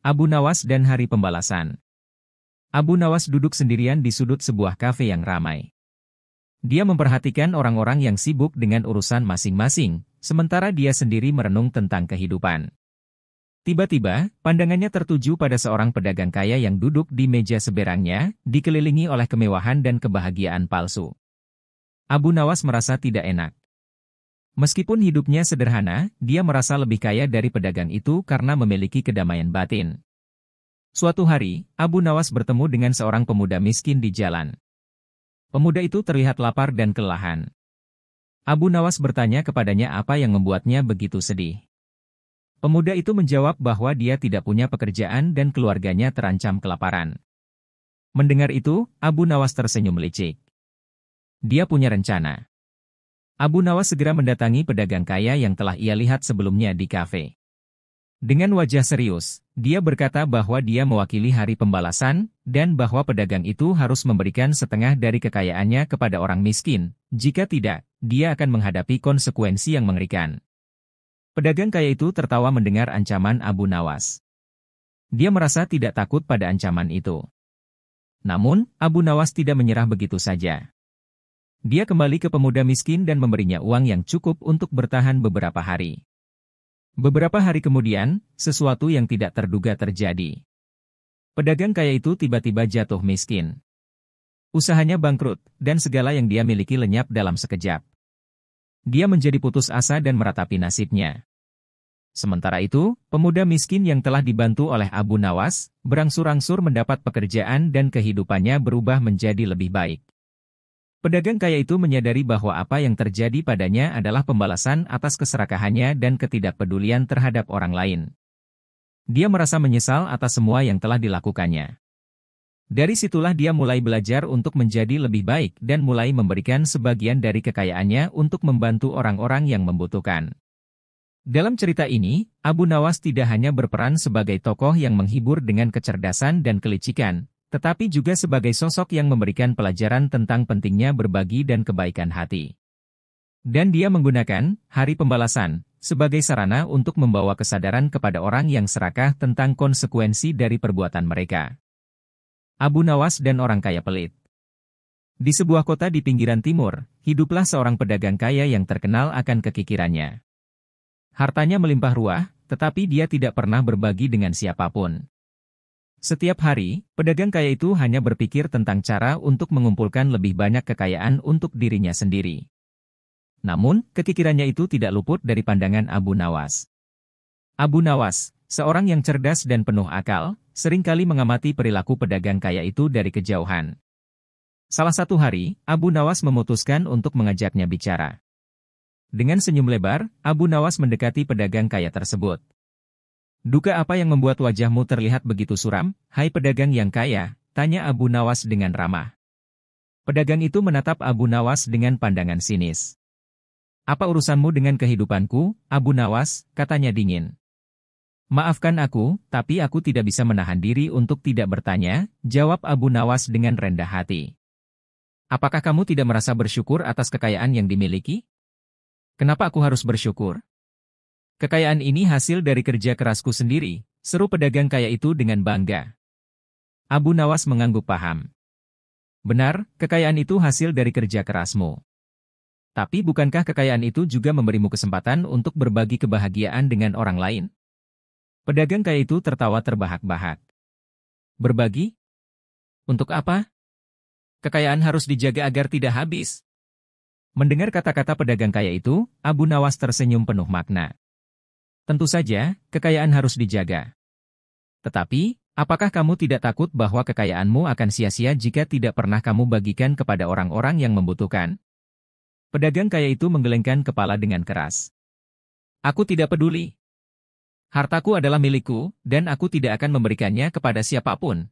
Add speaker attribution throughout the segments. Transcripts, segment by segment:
Speaker 1: Abu Nawas dan Hari Pembalasan Abu Nawas duduk sendirian di sudut sebuah kafe yang ramai. Dia memperhatikan orang-orang yang sibuk dengan urusan masing-masing, sementara dia sendiri merenung tentang kehidupan. Tiba-tiba, pandangannya tertuju pada seorang pedagang kaya yang duduk di meja seberangnya, dikelilingi oleh kemewahan dan kebahagiaan palsu. Abu Nawas merasa tidak enak. Meskipun hidupnya sederhana, dia merasa lebih kaya dari pedagang itu karena memiliki kedamaian batin. Suatu hari, Abu Nawas bertemu dengan seorang pemuda miskin di jalan. Pemuda itu terlihat lapar dan kelelahan. Abu Nawas bertanya kepadanya apa yang membuatnya begitu sedih. Pemuda itu menjawab bahwa dia tidak punya pekerjaan dan keluarganya terancam kelaparan. Mendengar itu, Abu Nawas tersenyum licik. Dia punya rencana. Abu Nawas segera mendatangi pedagang kaya yang telah ia lihat sebelumnya di kafe. Dengan wajah serius, dia berkata bahwa dia mewakili hari pembalasan, dan bahwa pedagang itu harus memberikan setengah dari kekayaannya kepada orang miskin, jika tidak, dia akan menghadapi konsekuensi yang mengerikan. Pedagang kaya itu tertawa mendengar ancaman Abu Nawas. Dia merasa tidak takut pada ancaman itu. Namun, Abu Nawas tidak menyerah begitu saja. Dia kembali ke pemuda miskin dan memberinya uang yang cukup untuk bertahan beberapa hari. Beberapa hari kemudian, sesuatu yang tidak terduga terjadi. Pedagang kaya itu tiba-tiba jatuh miskin. Usahanya bangkrut, dan segala yang dia miliki lenyap dalam sekejap. Dia menjadi putus asa dan meratapi nasibnya. Sementara itu, pemuda miskin yang telah dibantu oleh Abu Nawas, berangsur-angsur mendapat pekerjaan dan kehidupannya berubah menjadi lebih baik. Pedagang kaya itu menyadari bahwa apa yang terjadi padanya adalah pembalasan atas keserakahannya dan ketidakpedulian terhadap orang lain. Dia merasa menyesal atas semua yang telah dilakukannya. Dari situlah dia mulai belajar untuk menjadi lebih baik dan mulai memberikan sebagian dari kekayaannya untuk membantu orang-orang yang membutuhkan. Dalam cerita ini, Abu Nawas tidak hanya berperan sebagai tokoh yang menghibur dengan kecerdasan dan kelicikan, tetapi juga sebagai sosok yang memberikan pelajaran tentang pentingnya berbagi dan kebaikan hati. Dan dia menggunakan hari pembalasan sebagai sarana untuk membawa kesadaran kepada orang yang serakah tentang konsekuensi dari perbuatan mereka. Abu Nawas dan orang kaya pelit. Di sebuah kota di pinggiran timur, hiduplah seorang pedagang kaya yang terkenal akan kekikirannya. Hartanya melimpah ruah, tetapi dia tidak pernah berbagi dengan siapapun. Setiap hari, pedagang kaya itu hanya berpikir tentang cara untuk mengumpulkan lebih banyak kekayaan untuk dirinya sendiri. Namun, kekikirannya itu tidak luput dari pandangan Abu Nawas. Abu Nawas, seorang yang cerdas dan penuh akal, seringkali mengamati perilaku pedagang kaya itu dari kejauhan. Salah satu hari, Abu Nawas memutuskan untuk mengajaknya bicara. Dengan senyum lebar, Abu Nawas mendekati pedagang kaya tersebut. Duka apa yang membuat wajahmu terlihat begitu suram, hai pedagang yang kaya, tanya Abu Nawas dengan ramah. Pedagang itu menatap Abu Nawas dengan pandangan sinis. Apa urusanmu dengan kehidupanku, Abu Nawas, katanya dingin. Maafkan aku, tapi aku tidak bisa menahan diri untuk tidak bertanya, jawab Abu Nawas dengan rendah hati. Apakah kamu tidak merasa bersyukur atas kekayaan yang dimiliki? Kenapa aku harus bersyukur? Kekayaan ini hasil dari kerja kerasku sendiri, seru pedagang kaya itu dengan bangga. Abu Nawas mengangguk paham. Benar, kekayaan itu hasil dari kerja kerasmu. Tapi bukankah kekayaan itu juga memberimu kesempatan untuk berbagi kebahagiaan dengan orang lain? Pedagang kaya itu tertawa terbahak-bahak. Berbagi? Untuk apa? Kekayaan harus dijaga agar tidak habis. Mendengar kata-kata pedagang kaya itu, Abu Nawas tersenyum penuh makna. Tentu saja, kekayaan harus dijaga. Tetapi, apakah kamu tidak takut bahwa kekayaanmu akan sia-sia jika tidak pernah kamu bagikan kepada orang-orang yang membutuhkan? Pedagang kaya itu menggelengkan kepala dengan keras. Aku tidak peduli. Hartaku adalah milikku, dan aku tidak akan memberikannya kepada siapapun.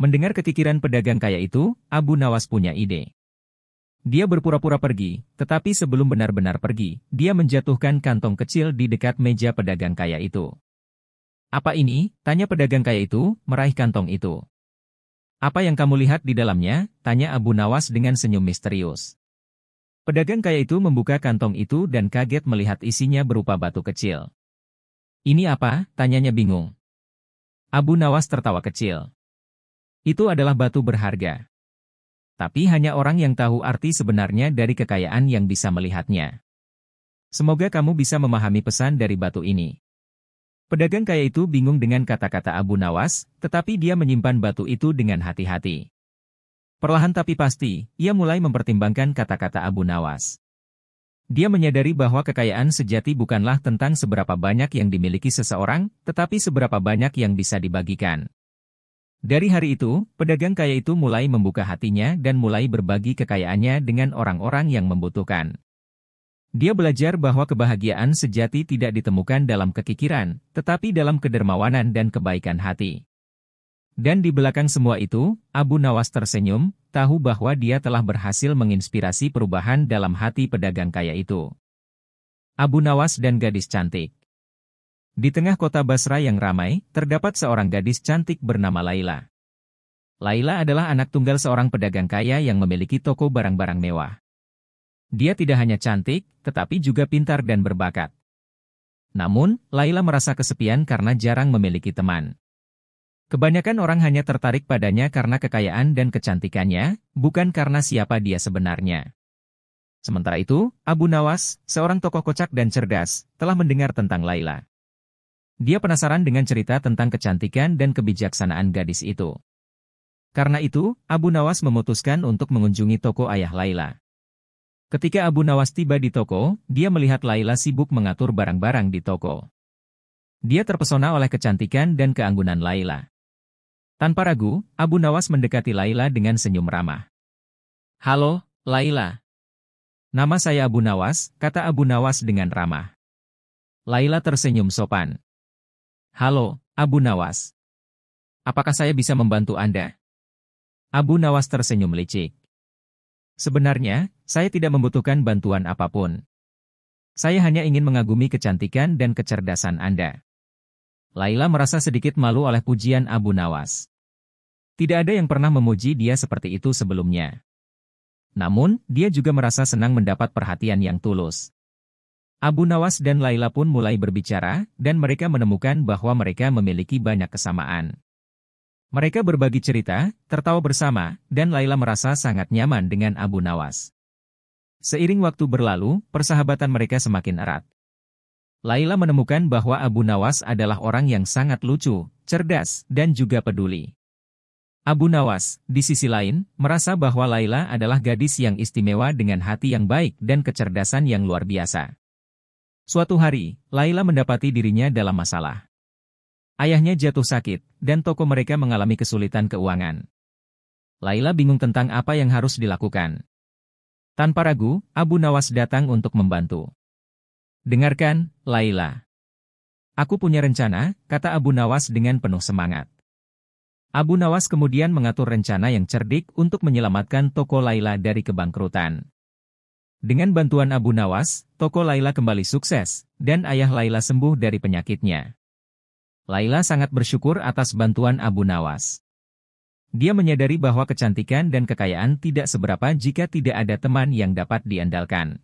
Speaker 1: Mendengar ketikiran pedagang kaya itu, Abu Nawas punya ide. Dia berpura-pura pergi, tetapi sebelum benar-benar pergi, dia menjatuhkan kantong kecil di dekat meja pedagang kaya itu. Apa ini? Tanya pedagang kaya itu, meraih kantong itu. Apa yang kamu lihat di dalamnya? Tanya Abu Nawas dengan senyum misterius. Pedagang kaya itu membuka kantong itu dan kaget melihat isinya berupa batu kecil. Ini apa? Tanyanya bingung. Abu Nawas tertawa kecil. Itu adalah batu berharga. Tapi hanya orang yang tahu arti sebenarnya dari kekayaan yang bisa melihatnya. Semoga kamu bisa memahami pesan dari batu ini. Pedagang kaya itu bingung dengan kata-kata Abu Nawas, tetapi dia menyimpan batu itu dengan hati-hati. Perlahan tapi pasti, ia mulai mempertimbangkan kata-kata Abu Nawas. Dia menyadari bahwa kekayaan sejati bukanlah tentang seberapa banyak yang dimiliki seseorang, tetapi seberapa banyak yang bisa dibagikan. Dari hari itu, pedagang kaya itu mulai membuka hatinya dan mulai berbagi kekayaannya dengan orang-orang yang membutuhkan. Dia belajar bahwa kebahagiaan sejati tidak ditemukan dalam kekikiran, tetapi dalam kedermawanan dan kebaikan hati. Dan di belakang semua itu, Abu Nawas tersenyum, tahu bahwa dia telah berhasil menginspirasi perubahan dalam hati pedagang kaya itu. Abu Nawas dan gadis cantik di tengah kota Basra yang ramai, terdapat seorang gadis cantik bernama Laila. Laila adalah anak tunggal seorang pedagang kaya yang memiliki toko barang-barang mewah. Dia tidak hanya cantik, tetapi juga pintar dan berbakat. Namun, Laila merasa kesepian karena jarang memiliki teman. Kebanyakan orang hanya tertarik padanya karena kekayaan dan kecantikannya, bukan karena siapa dia sebenarnya. Sementara itu, Abu Nawas, seorang tokoh kocak dan cerdas, telah mendengar tentang Laila. Dia penasaran dengan cerita tentang kecantikan dan kebijaksanaan gadis itu. Karena itu, Abu Nawas memutuskan untuk mengunjungi toko ayah Laila. Ketika Abu Nawas tiba di toko, dia melihat Laila sibuk mengatur barang-barang di toko. Dia terpesona oleh kecantikan dan keanggunan Laila. Tanpa ragu, Abu Nawas mendekati Laila dengan senyum ramah. Halo, Laila. Nama saya Abu Nawas, kata Abu Nawas dengan ramah. Laila tersenyum sopan. Halo, Abu Nawas. Apakah saya bisa membantu Anda? Abu Nawas tersenyum licik. Sebenarnya, saya tidak membutuhkan bantuan apapun. Saya hanya ingin mengagumi kecantikan dan kecerdasan Anda. Laila merasa sedikit malu oleh pujian Abu Nawas. Tidak ada yang pernah memuji dia seperti itu sebelumnya. Namun, dia juga merasa senang mendapat perhatian yang tulus. Abu Nawas dan Laila pun mulai berbicara, dan mereka menemukan bahwa mereka memiliki banyak kesamaan. Mereka berbagi cerita, tertawa bersama, dan Laila merasa sangat nyaman dengan Abu Nawas. Seiring waktu berlalu, persahabatan mereka semakin erat. Laila menemukan bahwa Abu Nawas adalah orang yang sangat lucu, cerdas, dan juga peduli. Abu Nawas, di sisi lain, merasa bahwa Laila adalah gadis yang istimewa dengan hati yang baik dan kecerdasan yang luar biasa. Suatu hari, Laila mendapati dirinya dalam masalah. Ayahnya jatuh sakit, dan toko mereka mengalami kesulitan keuangan. Laila bingung tentang apa yang harus dilakukan. Tanpa ragu, Abu Nawas datang untuk membantu. Dengarkan, Laila. Aku punya rencana, kata Abu Nawas dengan penuh semangat. Abu Nawas kemudian mengatur rencana yang cerdik untuk menyelamatkan toko Laila dari kebangkrutan. Dengan bantuan Abu Nawas, toko Laila kembali sukses, dan ayah Laila sembuh dari penyakitnya. Laila sangat bersyukur atas bantuan Abu Nawas. Dia menyadari bahwa kecantikan dan kekayaan tidak seberapa jika tidak ada teman yang dapat diandalkan.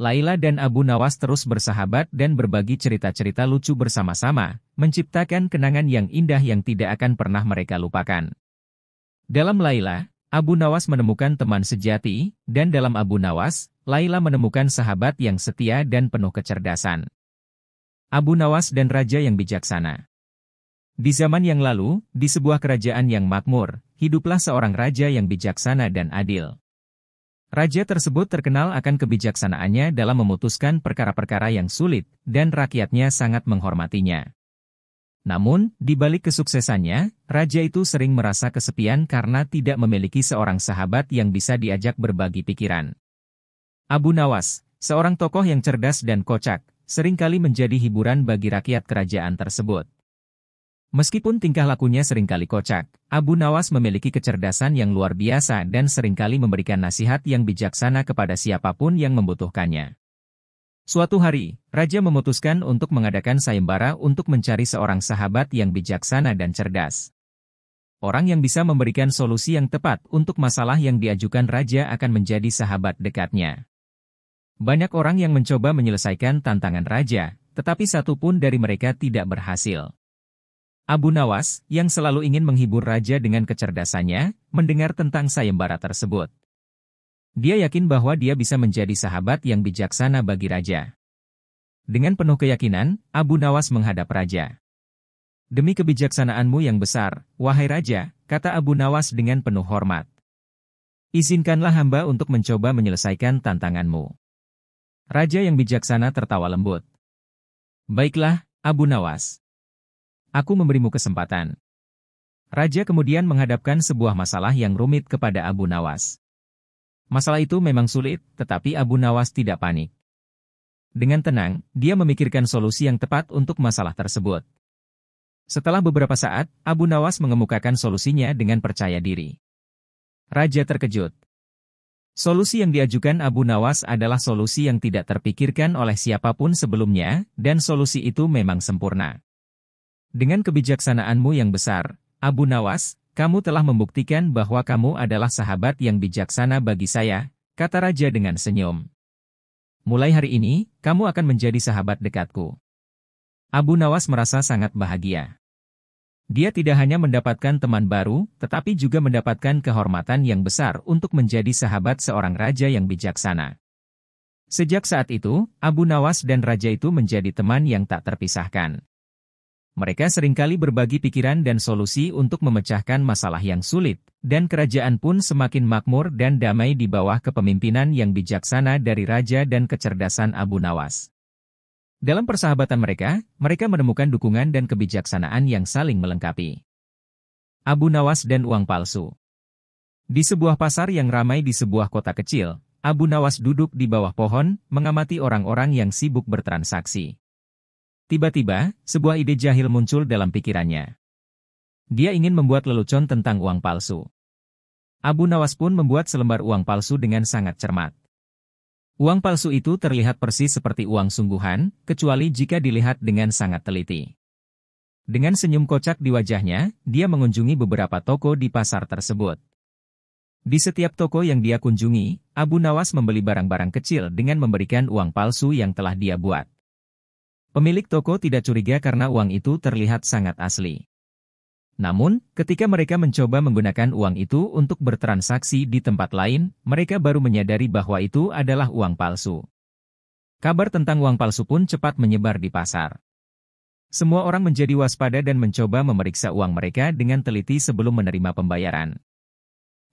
Speaker 1: Laila dan Abu Nawas terus bersahabat dan berbagi cerita-cerita lucu bersama-sama, menciptakan kenangan yang indah yang tidak akan pernah mereka lupakan. Dalam Laila, Abu Nawas menemukan teman sejati, dan dalam Abu Nawas, Laila menemukan sahabat yang setia dan penuh kecerdasan. Abu Nawas dan Raja yang bijaksana Di zaman yang lalu, di sebuah kerajaan yang makmur, hiduplah seorang raja yang bijaksana dan adil. Raja tersebut terkenal akan kebijaksanaannya dalam memutuskan perkara-perkara yang sulit, dan rakyatnya sangat menghormatinya. Namun, di balik kesuksesannya, raja itu sering merasa kesepian karena tidak memiliki seorang sahabat yang bisa diajak berbagi pikiran. Abu Nawas, seorang tokoh yang cerdas dan kocak, seringkali menjadi hiburan bagi rakyat kerajaan tersebut. Meskipun tingkah lakunya seringkali kocak, Abu Nawas memiliki kecerdasan yang luar biasa dan seringkali memberikan nasihat yang bijaksana kepada siapapun yang membutuhkannya. Suatu hari, Raja memutuskan untuk mengadakan sayembara untuk mencari seorang sahabat yang bijaksana dan cerdas. Orang yang bisa memberikan solusi yang tepat untuk masalah yang diajukan Raja akan menjadi sahabat dekatnya. Banyak orang yang mencoba menyelesaikan tantangan Raja, tetapi satu pun dari mereka tidak berhasil. Abu Nawas, yang selalu ingin menghibur Raja dengan kecerdasannya, mendengar tentang sayembara tersebut. Dia yakin bahwa dia bisa menjadi sahabat yang bijaksana bagi raja. Dengan penuh keyakinan, Abu Nawas menghadap raja. Demi kebijaksanaanmu yang besar, wahai raja, kata Abu Nawas dengan penuh hormat. Izinkanlah hamba untuk mencoba menyelesaikan tantanganmu. Raja yang bijaksana tertawa lembut. Baiklah, Abu Nawas. Aku memberimu kesempatan. Raja kemudian menghadapkan sebuah masalah yang rumit kepada Abu Nawas. Masalah itu memang sulit, tetapi Abu Nawas tidak panik. Dengan tenang, dia memikirkan solusi yang tepat untuk masalah tersebut. Setelah beberapa saat, Abu Nawas mengemukakan solusinya dengan percaya diri. Raja terkejut. Solusi yang diajukan Abu Nawas adalah solusi yang tidak terpikirkan oleh siapapun sebelumnya, dan solusi itu memang sempurna. Dengan kebijaksanaanmu yang besar, Abu Nawas, kamu telah membuktikan bahwa kamu adalah sahabat yang bijaksana bagi saya, kata raja dengan senyum. Mulai hari ini, kamu akan menjadi sahabat dekatku. Abu Nawas merasa sangat bahagia. Dia tidak hanya mendapatkan teman baru, tetapi juga mendapatkan kehormatan yang besar untuk menjadi sahabat seorang raja yang bijaksana. Sejak saat itu, Abu Nawas dan raja itu menjadi teman yang tak terpisahkan. Mereka seringkali berbagi pikiran dan solusi untuk memecahkan masalah yang sulit, dan kerajaan pun semakin makmur dan damai di bawah kepemimpinan yang bijaksana dari raja dan kecerdasan Abu Nawas. Dalam persahabatan mereka, mereka menemukan dukungan dan kebijaksanaan yang saling melengkapi. Abu Nawas dan uang palsu Di sebuah pasar yang ramai di sebuah kota kecil, Abu Nawas duduk di bawah pohon, mengamati orang-orang yang sibuk bertransaksi. Tiba-tiba, sebuah ide jahil muncul dalam pikirannya. Dia ingin membuat lelucon tentang uang palsu. Abu Nawas pun membuat selembar uang palsu dengan sangat cermat. Uang palsu itu terlihat persis seperti uang sungguhan, kecuali jika dilihat dengan sangat teliti. Dengan senyum kocak di wajahnya, dia mengunjungi beberapa toko di pasar tersebut. Di setiap toko yang dia kunjungi, Abu Nawas membeli barang-barang kecil dengan memberikan uang palsu yang telah dia buat. Pemilik toko tidak curiga karena uang itu terlihat sangat asli. Namun, ketika mereka mencoba menggunakan uang itu untuk bertransaksi di tempat lain, mereka baru menyadari bahwa itu adalah uang palsu. Kabar tentang uang palsu pun cepat menyebar di pasar. Semua orang menjadi waspada dan mencoba memeriksa uang mereka dengan teliti sebelum menerima pembayaran.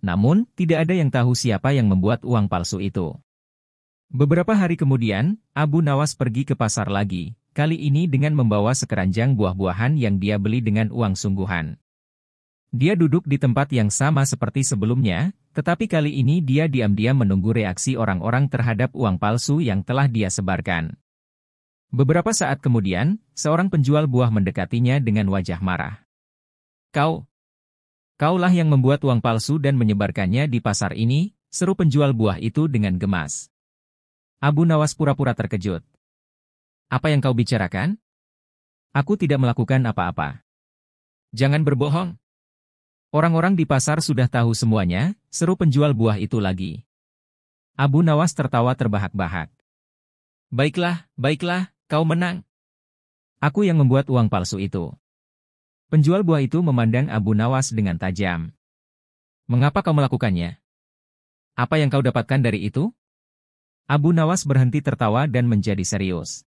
Speaker 1: Namun, tidak ada yang tahu siapa yang membuat uang palsu itu. Beberapa hari kemudian, Abu Nawas pergi ke pasar lagi, Kali ini dengan membawa sekeranjang buah-buahan yang dia beli dengan uang sungguhan. Dia duduk di tempat yang sama seperti sebelumnya, tetapi kali ini dia diam-diam menunggu reaksi orang-orang terhadap uang palsu yang telah dia sebarkan. Beberapa saat kemudian, seorang penjual buah mendekatinya dengan wajah marah. Kau, kaulah yang membuat uang palsu dan menyebarkannya di pasar ini, seru penjual buah itu dengan gemas. Abu Nawas pura-pura terkejut. Apa yang kau bicarakan? Aku tidak melakukan apa-apa. Jangan berbohong. Orang-orang di pasar sudah tahu semuanya, seru penjual buah itu lagi. Abu Nawas tertawa terbahak-bahak. Baiklah, baiklah, kau menang. Aku yang membuat uang palsu itu. Penjual buah itu memandang Abu Nawas dengan tajam. Mengapa kau melakukannya? Apa yang kau dapatkan dari itu? Abu Nawas berhenti tertawa dan menjadi serius.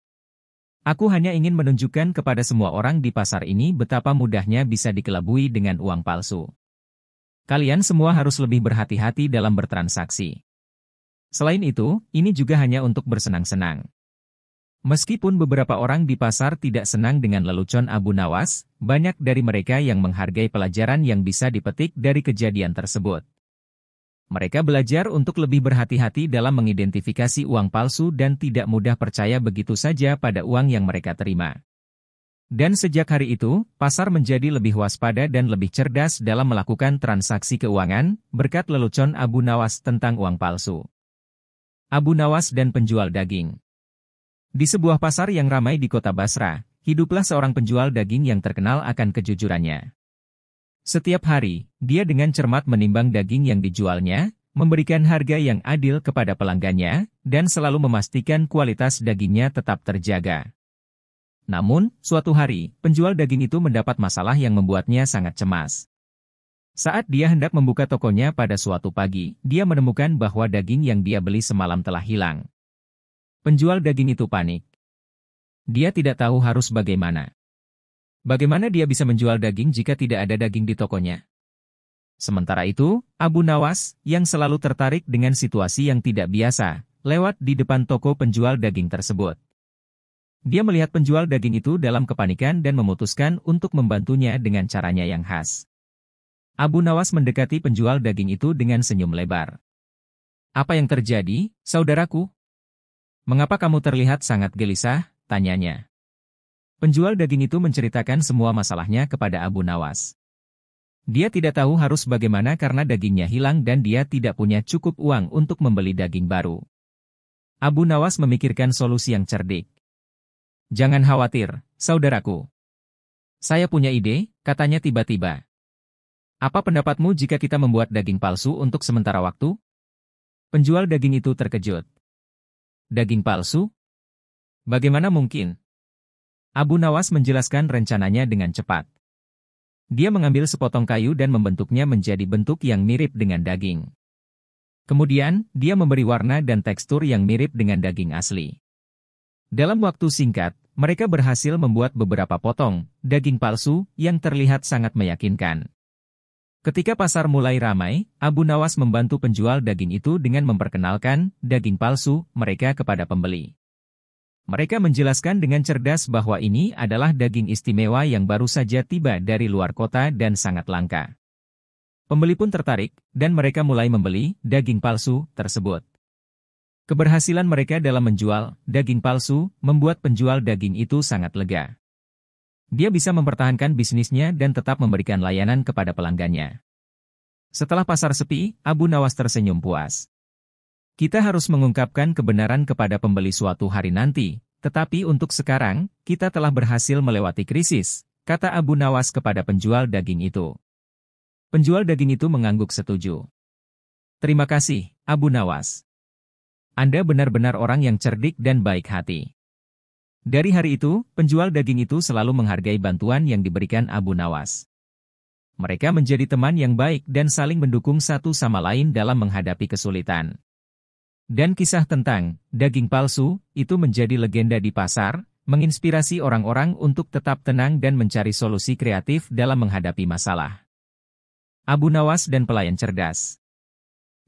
Speaker 1: Aku hanya ingin menunjukkan kepada semua orang di pasar ini betapa mudahnya bisa dikelabui dengan uang palsu. Kalian semua harus lebih berhati-hati dalam bertransaksi. Selain itu, ini juga hanya untuk bersenang-senang. Meskipun beberapa orang di pasar tidak senang dengan lelucon Abu Nawas, banyak dari mereka yang menghargai pelajaran yang bisa dipetik dari kejadian tersebut. Mereka belajar untuk lebih berhati-hati dalam mengidentifikasi uang palsu dan tidak mudah percaya begitu saja pada uang yang mereka terima. Dan sejak hari itu, pasar menjadi lebih waspada dan lebih cerdas dalam melakukan transaksi keuangan, berkat lelucon Abu Nawas tentang uang palsu. Abu Nawas dan penjual daging Di sebuah pasar yang ramai di kota Basra, hiduplah seorang penjual daging yang terkenal akan kejujurannya. Setiap hari, dia dengan cermat menimbang daging yang dijualnya, memberikan harga yang adil kepada pelanggannya, dan selalu memastikan kualitas dagingnya tetap terjaga. Namun, suatu hari, penjual daging itu mendapat masalah yang membuatnya sangat cemas. Saat dia hendak membuka tokonya pada suatu pagi, dia menemukan bahwa daging yang dia beli semalam telah hilang. Penjual daging itu panik. Dia tidak tahu harus bagaimana. Bagaimana dia bisa menjual daging jika tidak ada daging di tokonya? Sementara itu, Abu Nawas, yang selalu tertarik dengan situasi yang tidak biasa, lewat di depan toko penjual daging tersebut. Dia melihat penjual daging itu dalam kepanikan dan memutuskan untuk membantunya dengan caranya yang khas. Abu Nawas mendekati penjual daging itu dengan senyum lebar. Apa yang terjadi, saudaraku? Mengapa kamu terlihat sangat gelisah? Tanyanya. Penjual daging itu menceritakan semua masalahnya kepada Abu Nawas. Dia tidak tahu harus bagaimana karena dagingnya hilang dan dia tidak punya cukup uang untuk membeli daging baru. Abu Nawas memikirkan solusi yang cerdik. Jangan khawatir, saudaraku. Saya punya ide, katanya tiba-tiba. Apa pendapatmu jika kita membuat daging palsu untuk sementara waktu? Penjual daging itu terkejut. Daging palsu? Bagaimana mungkin? Abu Nawas menjelaskan rencananya dengan cepat. Dia mengambil sepotong kayu dan membentuknya menjadi bentuk yang mirip dengan daging. Kemudian, dia memberi warna dan tekstur yang mirip dengan daging asli. Dalam waktu singkat, mereka berhasil membuat beberapa potong daging palsu yang terlihat sangat meyakinkan. Ketika pasar mulai ramai, Abu Nawas membantu penjual daging itu dengan memperkenalkan daging palsu mereka kepada pembeli. Mereka menjelaskan dengan cerdas bahwa ini adalah daging istimewa yang baru saja tiba dari luar kota dan sangat langka. Pembeli pun tertarik, dan mereka mulai membeli daging palsu tersebut. Keberhasilan mereka dalam menjual daging palsu membuat penjual daging itu sangat lega. Dia bisa mempertahankan bisnisnya dan tetap memberikan layanan kepada pelanggannya. Setelah pasar sepi, Abu Nawas tersenyum puas. Kita harus mengungkapkan kebenaran kepada pembeli suatu hari nanti, tetapi untuk sekarang, kita telah berhasil melewati krisis, kata Abu Nawas kepada penjual daging itu. Penjual daging itu mengangguk setuju. Terima kasih, Abu Nawas. Anda benar-benar orang yang cerdik dan baik hati. Dari hari itu, penjual daging itu selalu menghargai bantuan yang diberikan Abu Nawas. Mereka menjadi teman yang baik dan saling mendukung satu sama lain dalam menghadapi kesulitan. Dan kisah tentang daging palsu itu menjadi legenda di pasar, menginspirasi orang-orang untuk tetap tenang dan mencari solusi kreatif dalam menghadapi masalah. Abu Nawas dan Pelayan Cerdas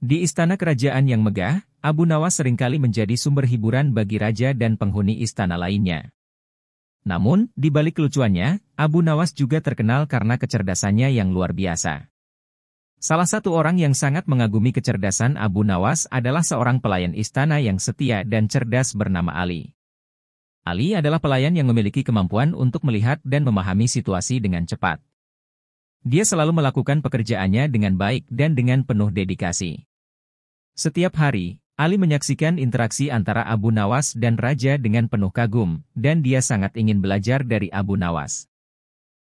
Speaker 1: Di istana kerajaan yang megah, Abu Nawas seringkali menjadi sumber hiburan bagi raja dan penghuni istana lainnya. Namun, di balik kelucuannya, Abu Nawas juga terkenal karena kecerdasannya yang luar biasa. Salah satu orang yang sangat mengagumi kecerdasan Abu Nawas adalah seorang pelayan istana yang setia dan cerdas bernama Ali. Ali adalah pelayan yang memiliki kemampuan untuk melihat dan memahami situasi dengan cepat. Dia selalu melakukan pekerjaannya dengan baik dan dengan penuh dedikasi. Setiap hari, Ali menyaksikan interaksi antara Abu Nawas dan Raja dengan penuh kagum, dan dia sangat ingin belajar dari Abu Nawas.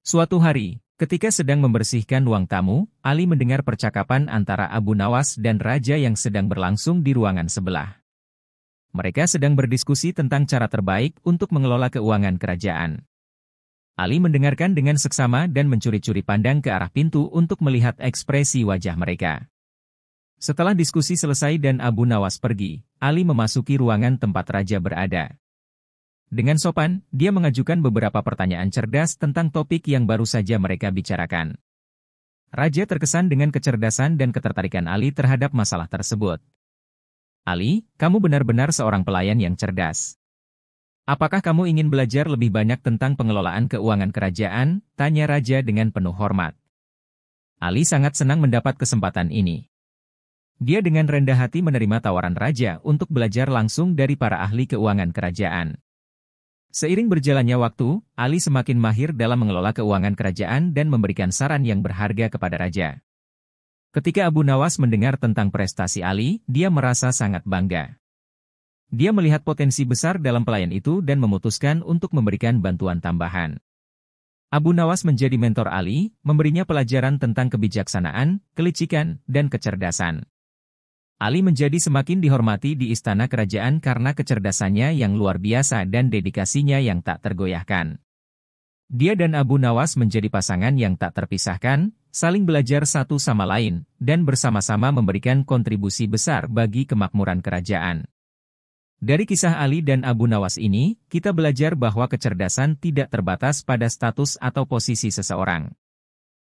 Speaker 1: Suatu hari, Ketika sedang membersihkan ruang tamu, Ali mendengar percakapan antara Abu Nawas dan Raja yang sedang berlangsung di ruangan sebelah. Mereka sedang berdiskusi tentang cara terbaik untuk mengelola keuangan kerajaan. Ali mendengarkan dengan seksama dan mencuri-curi pandang ke arah pintu untuk melihat ekspresi wajah mereka. Setelah diskusi selesai dan Abu Nawas pergi, Ali memasuki ruangan tempat Raja berada. Dengan sopan, dia mengajukan beberapa pertanyaan cerdas tentang topik yang baru saja mereka bicarakan. Raja terkesan dengan kecerdasan dan ketertarikan Ali terhadap masalah tersebut. Ali, kamu benar-benar seorang pelayan yang cerdas. Apakah kamu ingin belajar lebih banyak tentang pengelolaan keuangan kerajaan? Tanya Raja dengan penuh hormat. Ali sangat senang mendapat kesempatan ini. Dia dengan rendah hati menerima tawaran Raja untuk belajar langsung dari para ahli keuangan kerajaan. Seiring berjalannya waktu, Ali semakin mahir dalam mengelola keuangan kerajaan dan memberikan saran yang berharga kepada raja. Ketika Abu Nawas mendengar tentang prestasi Ali, dia merasa sangat bangga. Dia melihat potensi besar dalam pelayan itu dan memutuskan untuk memberikan bantuan tambahan. Abu Nawas menjadi mentor Ali, memberinya pelajaran tentang kebijaksanaan, kelicikan, dan kecerdasan. Ali menjadi semakin dihormati di istana kerajaan karena kecerdasannya yang luar biasa dan dedikasinya yang tak tergoyahkan. Dia dan Abu Nawas menjadi pasangan yang tak terpisahkan, saling belajar satu sama lain, dan bersama-sama memberikan kontribusi besar bagi kemakmuran kerajaan. Dari kisah Ali dan Abu Nawas ini, kita belajar bahwa kecerdasan tidak terbatas pada status atau posisi seseorang.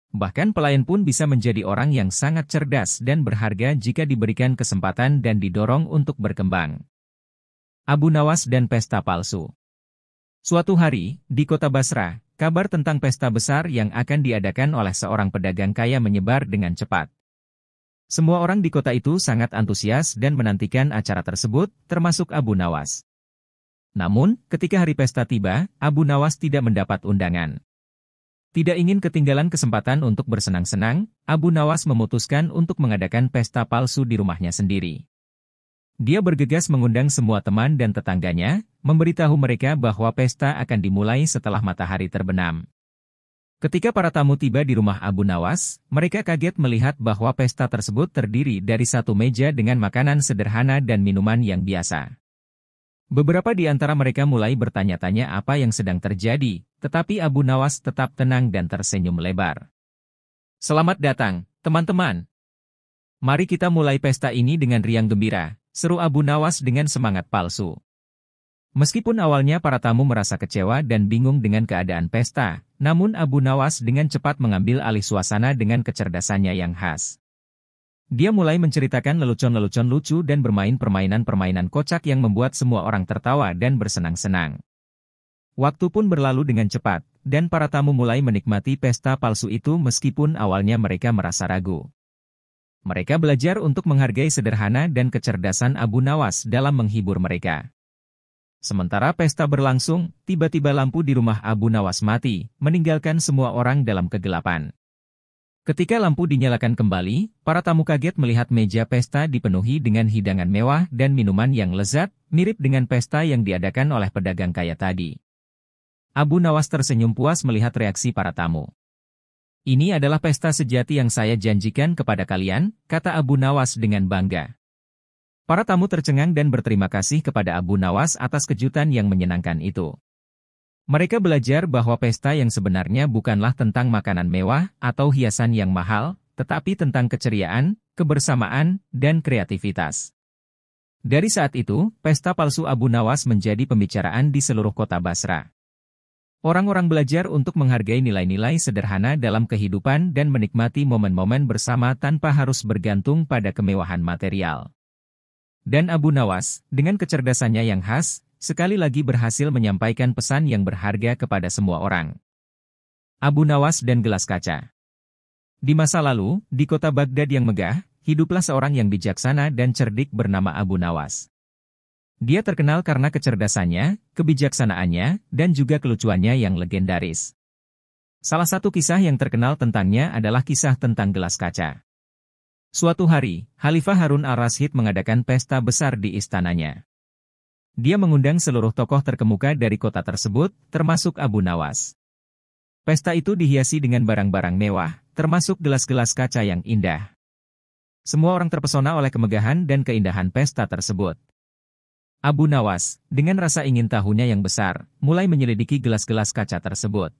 Speaker 1: Bahkan pelayan pun bisa menjadi orang yang sangat cerdas dan berharga jika diberikan kesempatan dan didorong untuk berkembang. Abu Nawas dan Pesta Palsu Suatu hari, di kota Basra, kabar tentang pesta besar yang akan diadakan oleh seorang pedagang kaya menyebar dengan cepat. Semua orang di kota itu sangat antusias dan menantikan acara tersebut, termasuk Abu Nawas. Namun, ketika hari pesta tiba, Abu Nawas tidak mendapat undangan. Tidak ingin ketinggalan kesempatan untuk bersenang-senang, Abu Nawas memutuskan untuk mengadakan pesta palsu di rumahnya sendiri. Dia bergegas mengundang semua teman dan tetangganya, memberitahu mereka bahwa pesta akan dimulai setelah matahari terbenam. Ketika para tamu tiba di rumah Abu Nawas, mereka kaget melihat bahwa pesta tersebut terdiri dari satu meja dengan makanan sederhana dan minuman yang biasa. Beberapa di antara mereka mulai bertanya-tanya apa yang sedang terjadi, tetapi Abu Nawas tetap tenang dan tersenyum lebar. Selamat datang, teman-teman. Mari kita mulai pesta ini dengan riang gembira, seru Abu Nawas dengan semangat palsu. Meskipun awalnya para tamu merasa kecewa dan bingung dengan keadaan pesta, namun Abu Nawas dengan cepat mengambil alih suasana dengan kecerdasannya yang khas. Dia mulai menceritakan lelucon-lelucon lucu dan bermain permainan-permainan kocak yang membuat semua orang tertawa dan bersenang-senang. Waktu pun berlalu dengan cepat, dan para tamu mulai menikmati pesta palsu itu meskipun awalnya mereka merasa ragu. Mereka belajar untuk menghargai sederhana dan kecerdasan Abu Nawas dalam menghibur mereka. Sementara pesta berlangsung, tiba-tiba lampu di rumah Abu Nawas mati, meninggalkan semua orang dalam kegelapan. Ketika lampu dinyalakan kembali, para tamu kaget melihat meja pesta dipenuhi dengan hidangan mewah dan minuman yang lezat, mirip dengan pesta yang diadakan oleh pedagang kaya tadi. Abu Nawas tersenyum puas melihat reaksi para tamu. Ini adalah pesta sejati yang saya janjikan kepada kalian, kata Abu Nawas dengan bangga. Para tamu tercengang dan berterima kasih kepada Abu Nawas atas kejutan yang menyenangkan itu. Mereka belajar bahwa pesta yang sebenarnya bukanlah tentang makanan mewah atau hiasan yang mahal, tetapi tentang keceriaan, kebersamaan, dan kreativitas. Dari saat itu, pesta palsu Abu Nawas menjadi pembicaraan di seluruh kota Basra. Orang-orang belajar untuk menghargai nilai-nilai sederhana dalam kehidupan dan menikmati momen-momen bersama tanpa harus bergantung pada kemewahan material. Dan Abu Nawas, dengan kecerdasannya yang khas, sekali lagi berhasil menyampaikan pesan yang berharga kepada semua orang. Abu Nawas dan Gelas Kaca Di masa lalu, di kota Baghdad yang megah, hiduplah seorang yang bijaksana dan cerdik bernama Abu Nawas. Dia terkenal karena kecerdasannya, kebijaksanaannya, dan juga kelucuannya yang legendaris. Salah satu kisah yang terkenal tentangnya adalah kisah tentang gelas kaca. Suatu hari, Khalifah Harun al-Rashid mengadakan pesta besar di istananya dia mengundang seluruh tokoh terkemuka dari kota tersebut, termasuk Abu Nawas. Pesta itu dihiasi dengan barang-barang mewah, termasuk gelas-gelas kaca yang indah. Semua orang terpesona oleh kemegahan dan keindahan pesta tersebut. Abu Nawas, dengan rasa ingin tahunya yang besar, mulai menyelidiki gelas-gelas kaca tersebut.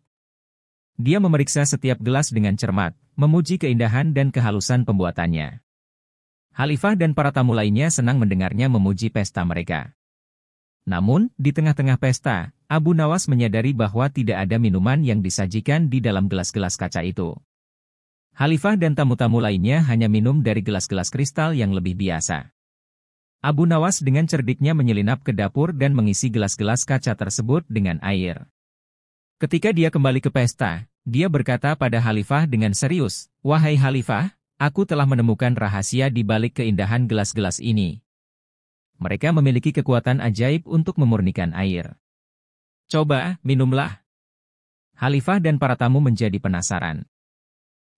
Speaker 1: Dia memeriksa setiap gelas dengan cermat, memuji keindahan dan kehalusan pembuatannya. Halifah dan para tamu lainnya senang mendengarnya memuji pesta mereka. Namun, di tengah-tengah pesta, Abu Nawas menyadari bahwa tidak ada minuman yang disajikan di dalam gelas-gelas kaca itu. Khalifah dan tamu-tamu lainnya hanya minum dari gelas-gelas kristal yang lebih biasa. Abu Nawas dengan cerdiknya menyelinap ke dapur dan mengisi gelas-gelas kaca tersebut dengan air. Ketika dia kembali ke pesta, dia berkata pada Khalifah dengan serius, Wahai Khalifah, aku telah menemukan rahasia di balik keindahan gelas-gelas ini, mereka memiliki kekuatan ajaib untuk memurnikan air. Coba, minumlah. Halifah dan para tamu menjadi penasaran.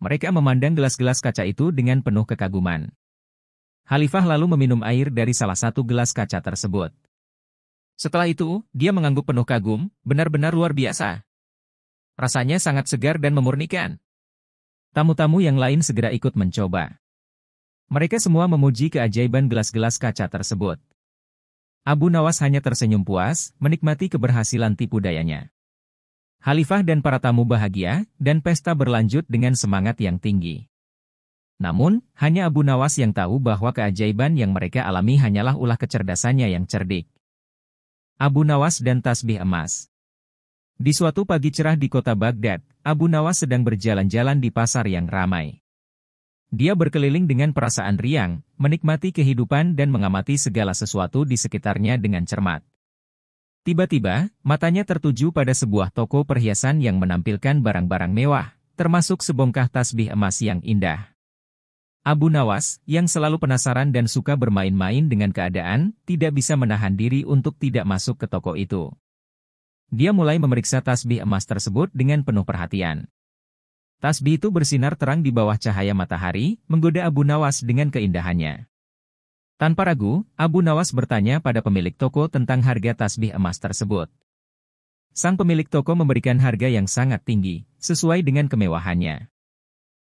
Speaker 1: Mereka memandang gelas-gelas kaca itu dengan penuh kekaguman. Halifah lalu meminum air dari salah satu gelas kaca tersebut. Setelah itu, dia mengangguk penuh kagum, benar-benar luar biasa. Rasanya sangat segar dan memurnikan. Tamu-tamu yang lain segera ikut mencoba. Mereka semua memuji keajaiban gelas-gelas kaca tersebut. Abu Nawas hanya tersenyum puas, menikmati keberhasilan tipu dayanya. Khalifah dan para tamu bahagia, dan pesta berlanjut dengan semangat yang tinggi. Namun, hanya Abu Nawas yang tahu bahwa keajaiban yang mereka alami hanyalah ulah kecerdasannya yang cerdik. Abu Nawas dan Tasbih Emas Di suatu pagi cerah di kota Baghdad, Abu Nawas sedang berjalan-jalan di pasar yang ramai. Dia berkeliling dengan perasaan riang, menikmati kehidupan dan mengamati segala sesuatu di sekitarnya dengan cermat. Tiba-tiba, matanya tertuju pada sebuah toko perhiasan yang menampilkan barang-barang mewah, termasuk sebongkah tasbih emas yang indah. Abu Nawas, yang selalu penasaran dan suka bermain-main dengan keadaan, tidak bisa menahan diri untuk tidak masuk ke toko itu. Dia mulai memeriksa tasbih emas tersebut dengan penuh perhatian. Tasbih itu bersinar terang di bawah cahaya matahari, menggoda Abu Nawas dengan keindahannya. Tanpa ragu, Abu Nawas bertanya pada pemilik toko tentang harga tasbih emas tersebut. Sang pemilik toko memberikan harga yang sangat tinggi, sesuai dengan kemewahannya.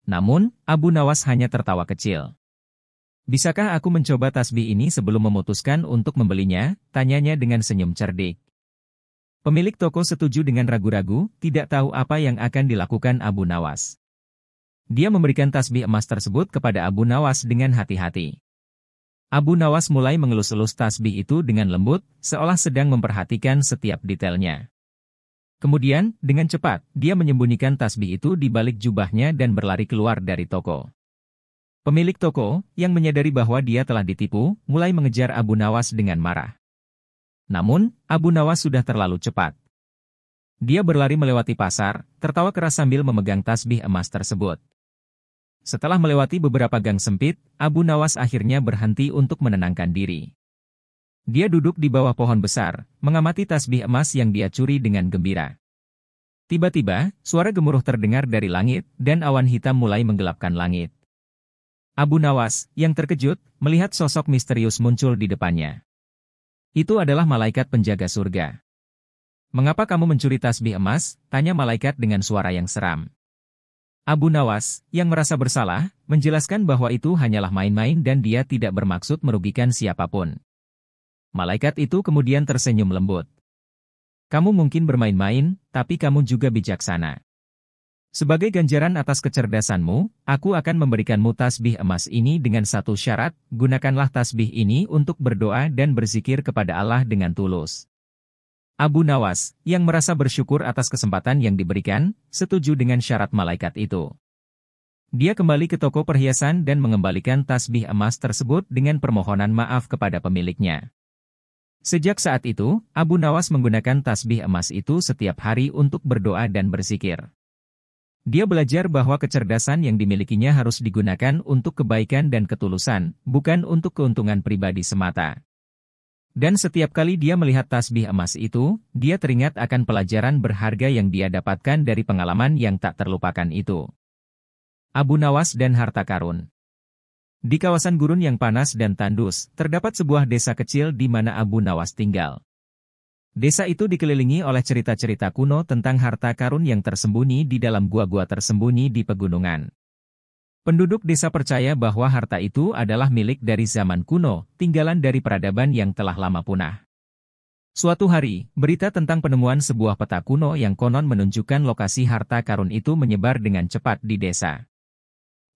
Speaker 1: Namun, Abu Nawas hanya tertawa kecil. Bisakah aku mencoba tasbih ini sebelum memutuskan untuk membelinya? Tanyanya dengan senyum cerdik. Pemilik toko setuju dengan ragu-ragu, tidak tahu apa yang akan dilakukan Abu Nawas. Dia memberikan tasbih emas tersebut kepada Abu Nawas dengan hati-hati. Abu Nawas mulai mengelus-elus tasbih itu dengan lembut, seolah sedang memperhatikan setiap detailnya. Kemudian, dengan cepat, dia menyembunyikan tasbih itu di balik jubahnya dan berlari keluar dari toko. Pemilik toko, yang menyadari bahwa dia telah ditipu, mulai mengejar Abu Nawas dengan marah. Namun, Abu Nawas sudah terlalu cepat. Dia berlari melewati pasar, tertawa keras sambil memegang tasbih emas tersebut. Setelah melewati beberapa gang sempit, Abu Nawas akhirnya berhenti untuk menenangkan diri. Dia duduk di bawah pohon besar, mengamati tasbih emas yang dia curi dengan gembira. Tiba-tiba, suara gemuruh terdengar dari langit, dan awan hitam mulai menggelapkan langit. Abu Nawas, yang terkejut, melihat sosok misterius muncul di depannya. Itu adalah malaikat penjaga surga. Mengapa kamu mencuri tasbih emas? Tanya malaikat dengan suara yang seram. Abu Nawas, yang merasa bersalah, menjelaskan bahwa itu hanyalah main-main dan dia tidak bermaksud merugikan siapapun. Malaikat itu kemudian tersenyum lembut. Kamu mungkin bermain-main, tapi kamu juga bijaksana. Sebagai ganjaran atas kecerdasanmu, aku akan memberikanmu tasbih emas ini dengan satu syarat, gunakanlah tasbih ini untuk berdoa dan berzikir kepada Allah dengan tulus. Abu Nawas, yang merasa bersyukur atas kesempatan yang diberikan, setuju dengan syarat malaikat itu. Dia kembali ke toko perhiasan dan mengembalikan tasbih emas tersebut dengan permohonan maaf kepada pemiliknya. Sejak saat itu, Abu Nawas menggunakan tasbih emas itu setiap hari untuk berdoa dan bersikir. Dia belajar bahwa kecerdasan yang dimilikinya harus digunakan untuk kebaikan dan ketulusan, bukan untuk keuntungan pribadi semata. Dan setiap kali dia melihat tasbih emas itu, dia teringat akan pelajaran berharga yang dia dapatkan dari pengalaman yang tak terlupakan itu. Abu Nawas dan Harta Karun Di kawasan gurun yang panas dan tandus, terdapat sebuah desa kecil di mana Abu Nawas tinggal. Desa itu dikelilingi oleh cerita-cerita kuno tentang harta karun yang tersembunyi di dalam gua-gua tersembunyi di pegunungan. Penduduk desa percaya bahwa harta itu adalah milik dari zaman kuno, tinggalan dari peradaban yang telah lama punah. Suatu hari, berita tentang penemuan sebuah peta kuno yang konon menunjukkan lokasi harta karun itu menyebar dengan cepat di desa.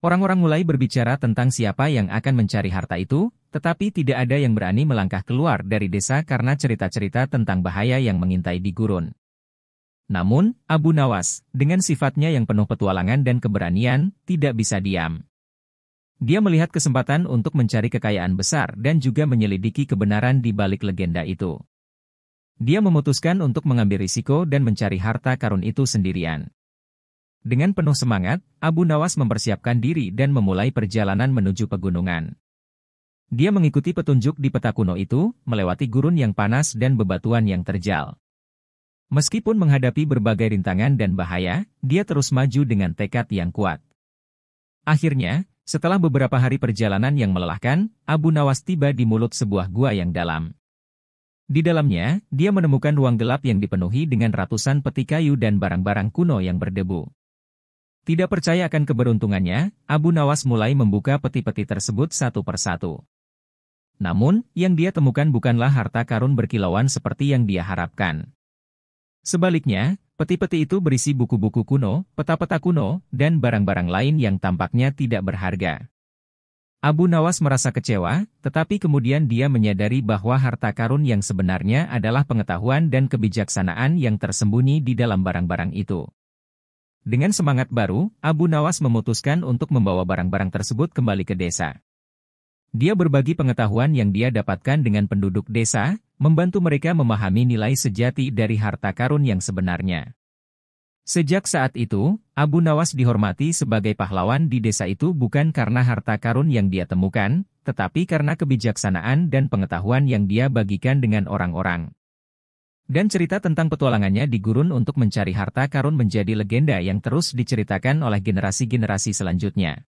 Speaker 1: Orang-orang mulai berbicara tentang siapa yang akan mencari harta itu, tetapi tidak ada yang berani melangkah keluar dari desa karena cerita-cerita tentang bahaya yang mengintai di gurun. Namun, Abu Nawas, dengan sifatnya yang penuh petualangan dan keberanian, tidak bisa diam. Dia melihat kesempatan untuk mencari kekayaan besar dan juga menyelidiki kebenaran di balik legenda itu. Dia memutuskan untuk mengambil risiko dan mencari harta karun itu sendirian. Dengan penuh semangat, Abu Nawas mempersiapkan diri dan memulai perjalanan menuju pegunungan. Dia mengikuti petunjuk di peta kuno itu, melewati gurun yang panas dan bebatuan yang terjal. Meskipun menghadapi berbagai rintangan dan bahaya, dia terus maju dengan tekad yang kuat. Akhirnya, setelah beberapa hari perjalanan yang melelahkan, Abu Nawas tiba di mulut sebuah gua yang dalam. Di dalamnya, dia menemukan ruang gelap yang dipenuhi dengan ratusan peti kayu dan barang-barang kuno yang berdebu. Tidak percaya akan keberuntungannya, Abu Nawas mulai membuka peti-peti tersebut satu persatu. Namun, yang dia temukan bukanlah harta karun berkilauan seperti yang dia harapkan. Sebaliknya, peti-peti itu berisi buku-buku kuno, peta-peta kuno, dan barang-barang lain yang tampaknya tidak berharga. Abu Nawas merasa kecewa, tetapi kemudian dia menyadari bahwa harta karun yang sebenarnya adalah pengetahuan dan kebijaksanaan yang tersembunyi di dalam barang-barang itu. Dengan semangat baru, Abu Nawas memutuskan untuk membawa barang-barang tersebut kembali ke desa. Dia berbagi pengetahuan yang dia dapatkan dengan penduduk desa, membantu mereka memahami nilai sejati dari harta karun yang sebenarnya. Sejak saat itu, Abu Nawas dihormati sebagai pahlawan di desa itu bukan karena harta karun yang dia temukan, tetapi karena kebijaksanaan dan pengetahuan yang dia bagikan dengan orang-orang. Dan cerita tentang petualangannya di gurun untuk mencari harta karun menjadi legenda yang terus diceritakan oleh generasi-generasi selanjutnya.